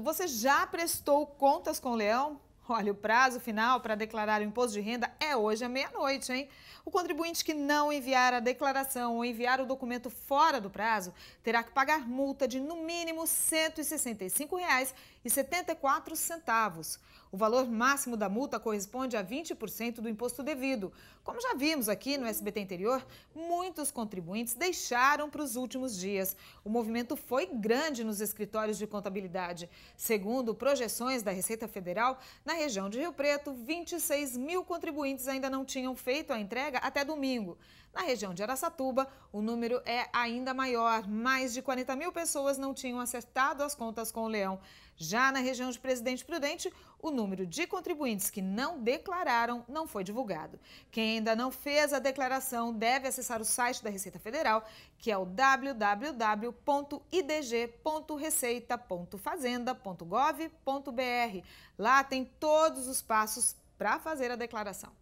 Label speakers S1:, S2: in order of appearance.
S1: Você já prestou contas com o leão? Olha, o prazo final para declarar o imposto de renda é hoje à meia-noite, hein? O contribuinte que não enviar a declaração ou enviar o documento fora do prazo terá que pagar multa de no mínimo R$ 165,74. O valor máximo da multa corresponde a 20% do imposto devido. Como já vimos aqui no SBT Interior, muitos contribuintes deixaram para os últimos dias. O movimento foi grande nos escritórios de contabilidade. Segundo projeções da Receita Federal, na região de Rio Preto, 26 mil contribuintes ainda não tinham feito a entrega até domingo. Na região de Araçatuba, o número é ainda maior. Mais de 40 mil pessoas não tinham acertado as contas com o leão. Já na região de Presidente Prudente, o número de contribuintes que não declararam não foi divulgado. Quem ainda não fez a declaração deve acessar o site da Receita Federal, que é o www.idg.receita.fazenda.gov.br. Lá tem todos os passos para fazer a declaração.